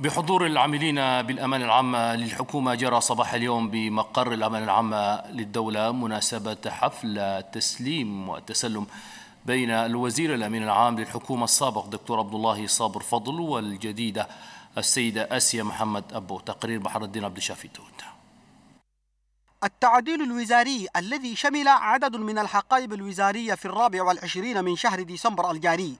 بحضور العاملين بالأمان العامة للحكومة جرى صباح اليوم بمقر الأمان العامة للدولة مناسبة حفل تسليم وتسلم بين الوزير الأمين العام للحكومة السابق دكتور عبد الله صابر فضل والجديدة السيدة آسيا محمد أبو تقرير بحر الدين عبد الشافي تونت التعديل الوزاري الذي شمل عدد من الحقائب الوزارية في الرابع والعشرين من شهر ديسمبر الجاري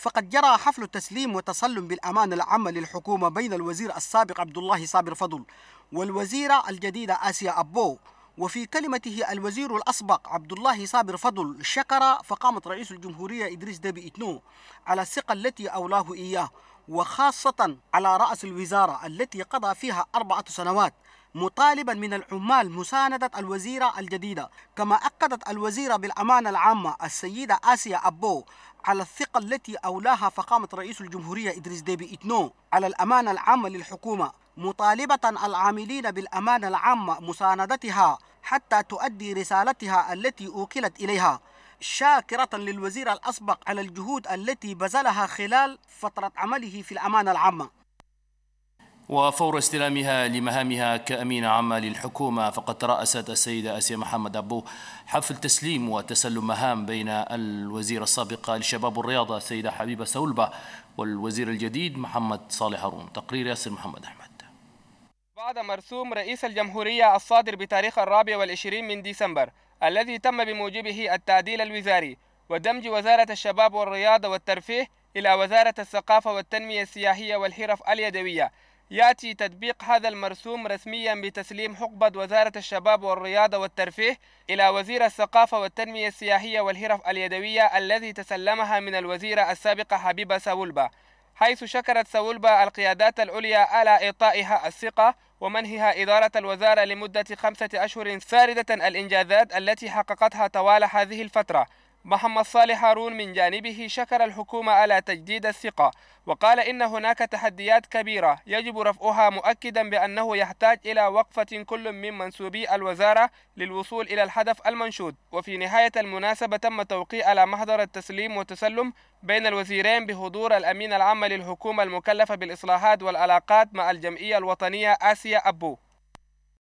فقد جرى حفل تسليم وتسلم بالأمانة العامة للحكومة بين الوزير السابق عبد الله صابر فضل والوزيرة الجديدة آسيا أبو وفي كلمته الوزير الأسبق عبد الله صابر فضل شكر فقامت رئيس الجمهورية إدريس دبي إتنو على الثقة التي أولاه إياه وخاصة على رأس الوزارة التي قضى فيها أربعة سنوات مطالبا من العمال مساندة الوزيرة الجديدة كما أكدت الوزيرة بالأمانة العامة السيدة آسيا أبو على الثقة التي أولاها فخامة رئيس الجمهورية إدريس ديبي إتنو على الأمانة العامة للحكومة مطالبة العاملين بالأمانة العامة مساندتها حتى تؤدي رسالتها التي أوكلت إليها شاكرة للوزير الأسبق على الجهود التي بذلها خلال فترة عمله في الأمانة العامة وفور استلامها لمهامها كأمين عامة للحكومة فقد ترأست السيدة أسيا محمد أبو حفل تسليم وتسلم مهام بين الوزيرة السابقة للشباب والرياضة السيدة حبيبة سولبة والوزير الجديد محمد صالح هارون تقرير ياسر محمد أحمد بعد مرسوم رئيس الجمهورية الصادر بتاريخ الرابع والعشرين من ديسمبر الذي تم بموجبه التعديل الوزاري ودمج وزارة الشباب والرياضة والترفيه إلى وزارة الثقافة والتنمية السياحية والحرف اليدوية يأتي تطبيق هذا المرسوم رسميا بتسليم حقبة وزارة الشباب والرياضة والترفيه إلى وزير الثقافة والتنمية السياحية والهرف اليدوية الذي تسلمها من الوزيرة السابقة حبيبة ساولبا حيث شكرت ساولبا القيادات العليا على إعطائها الثقة ومنحها إدارة الوزارة لمدة خمسة أشهر ساردة الإنجازات التي حققتها طوال هذه الفترة محمد صالح هارون من جانبه شكر الحكومة على تجديد الثقة وقال إن هناك تحديات كبيرة يجب رفعها مؤكدا بأنه يحتاج إلى وقفة كل من منسوبي الوزارة للوصول إلى الهدف المنشود وفي نهاية المناسبة تم توقيع على محضر التسليم والتسلم بين الوزيرين بحضور الأمين العام للحكومة المكلفة بالإصلاحات والعلاقات مع الجمعية الوطنية آسيا أبو